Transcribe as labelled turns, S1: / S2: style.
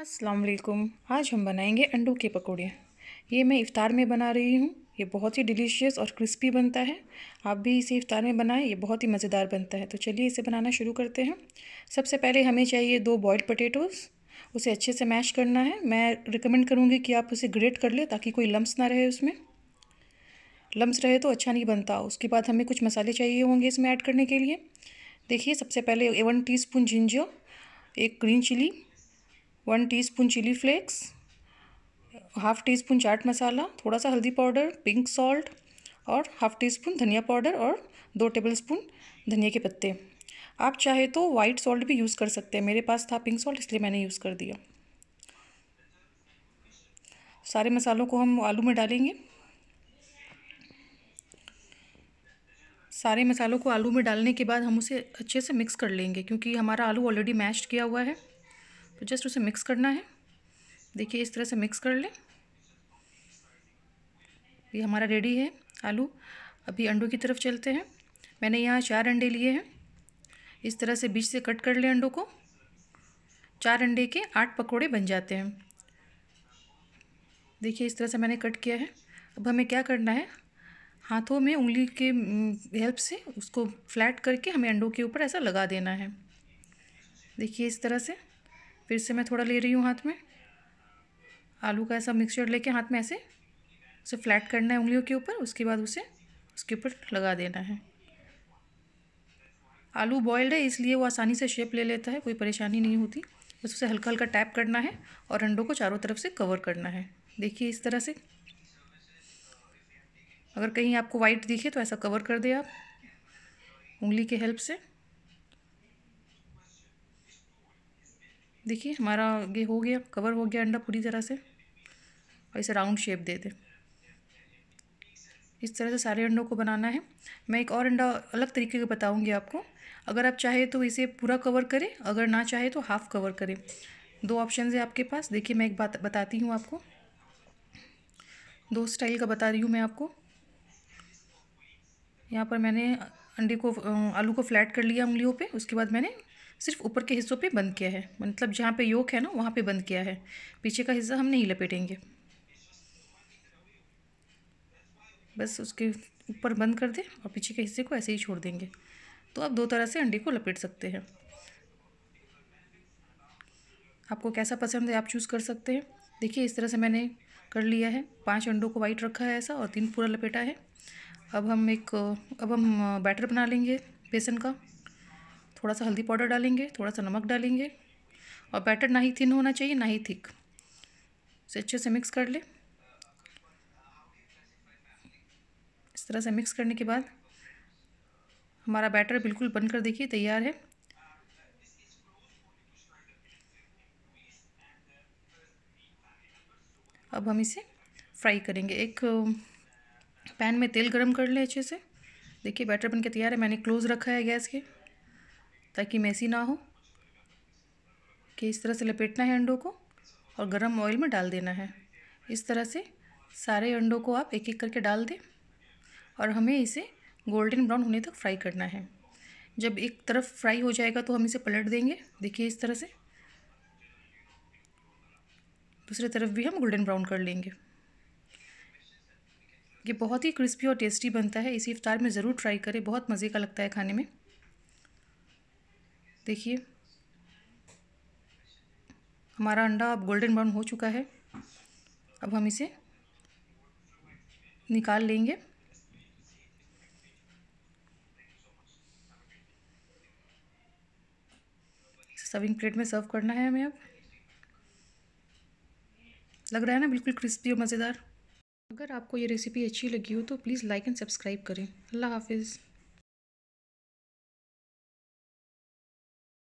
S1: असलकुम आज हम बनाएंगे अंडों के पकोड़े ये मैं इफ़ार में बना रही हूँ ये बहुत ही डिलीशियस और क्रिस्पी बनता है आप भी इसे इफ़ार में बनाएं ये बहुत ही मज़ेदार बनता है तो चलिए इसे बनाना शुरू करते हैं सबसे पहले हमें चाहिए दो बॉयल्ड पटेटोज़ उसे अच्छे से मैश करना है मैं रिकमेंड करूँगी कि आप उसे ग्रेट कर लें ताकि कोई लम्स ना रहे उसमें लम्स रहे तो अच्छा नहीं बनता उसके बाद हमें कुछ मसाले चाहिए होंगे इसमें ऐड करने के लिए देखिए सबसे पहले वन स्पून जिंजर एक green chilli one teaspoon chilli flakes half teaspoon chaat masala थोड़ा सा हल्दी पाउडर पिंक सॉल्ट और हाफ टी स्पून धनिया पाउडर और दो टेबल स्पून धनिया के पत्ते आप चाहे तो वाइट सॉल्ट भी यूज़ कर सकते हैं मेरे पास था पिंक सॉल्ट इसलिए मैंने यूज़ कर दिया सारे मसालों को हम आलू में डालेंगे सारे मसालों को आलू में डालने के बाद हम उसे अच्छे से मिक्स कर लेंगे क्योंकि हमारा आलू ऑलरेडी मैश किया हुआ है तो जस्ट उसे मिक्स करना है देखिए इस तरह से मिक्स कर लें ये हमारा रेडी है आलू अभी अंडों की तरफ चलते हैं मैंने यहाँ चार अंडे लिए हैं इस तरह से बीच से कट कर लें अंडों को चार अंडे के आठ पकोड़े बन जाते हैं देखिए इस तरह से मैंने कट किया है अब हमें क्या करना है हाथों में उंगली के हेल्प से उसको फ्लैट करके हमें अंडों के ऊपर ऐसा लगा देना है देखिए इस तरह से फिर से मैं थोड़ा ले रही हूँ हाथ में आलू का ऐसा मिक्सचर लेके हाथ में ऐसे उसे फ्लैट करना है उंगलियों के ऊपर उसके बाद उसे उसके ऊपर लगा देना है आलू बॉयल्ड है इसलिए वो आसानी से शेप ले लेता है कोई परेशानी नहीं होती बस उसे हल्का हल्का टैप करना है और अंडों को चारों तरफ से कवर करना है देखिए इस तरह से अगर कहीं आपको वाइट दिखे तो ऐसा कवर कर दे आप उंगली के हेल्प से देखिए हमारा ये हो गया कवर हो गया अंडा पूरी तरह से और इसे राउंड शेप दे दें इस तरह से सारे अंडों को बनाना है मैं एक और अंडा अलग तरीके का बताऊंगी आपको अगर आप चाहे तो इसे पूरा कवर करें अगर ना चाहे तो हाफ़ कवर करें दो ऑप्शन है आपके पास देखिए मैं एक बात बताती हूँ आपको दो स्टाइल का बता रही हूँ मैं आपको यहाँ पर मैंने अंडे को आलू को फ्लैट कर लिया उंगलियों पे उसके बाद मैंने सिर्फ ऊपर के हिस्सों पे बंद किया है मतलब जहाँ पे योक है ना वहाँ पे बंद किया है पीछे का हिस्सा हम नहीं लपेटेंगे बस उसके ऊपर बंद कर दें और पीछे के हिस्से को ऐसे ही छोड़ देंगे तो आप दो तरह से अंडे को लपेट सकते हैं आपको कैसा पसंद है आप चूज़ कर सकते हैं देखिए इस तरह से मैंने कर लिया है पांच अंडों को वाइट रखा है ऐसा और तीन पूरा लपेटा है अब हम एक अब हम बैटर बना लेंगे बेसन का थोड़ा सा हल्दी पाउडर डालेंगे थोड़ा सा नमक डालेंगे और बैटर ना ही थिन होना चाहिए ना ही थिक इसे अच्छे से मिक्स कर ले इस तरह से मिक्स करने के बाद हमारा बैटर बिल्कुल बनकर देखिए तैयार है अब हम इसे फ्राई करेंगे एक पैन में तेल गरम कर ले अच्छे से देखिए बैटर के तैयार है मैंने क्लोज़ रखा है गैस के ताकि मैसी ना हो कि इस तरह से लपेटना है अंडों को और गरम ऑयल में डाल देना है इस तरह से सारे अंडों को आप एक एक करके डाल दें और हमें इसे गोल्डन ब्राउन होने तक फ्राई करना है जब एक तरफ फ्राई हो जाएगा तो हम इसे पलट देंगे देखिए इस तरह से दूसरी तरफ भी हम गोल्डन ब्राउन कर लेंगे ये बहुत ही क्रिस्पी और टेस्टी बनता है इसी इफ्तार में ज़रूर ट्राई करें बहुत मज़े का लगता है खाने में देखिए हमारा अंडा अब गोल्डन ब्राउन हो चुका है अब हम इसे निकाल लेंगे सर्विंग प्लेट में सर्व करना है हमें अब लग रहा है ना बिल्कुल क्रिस्पी और मज़ेदार अगर आपको ये रेसिपी अच्छी लगी हो तो प्लीज़ लाइक एंड सब्सक्राइब करें अल्लाह हाफिज़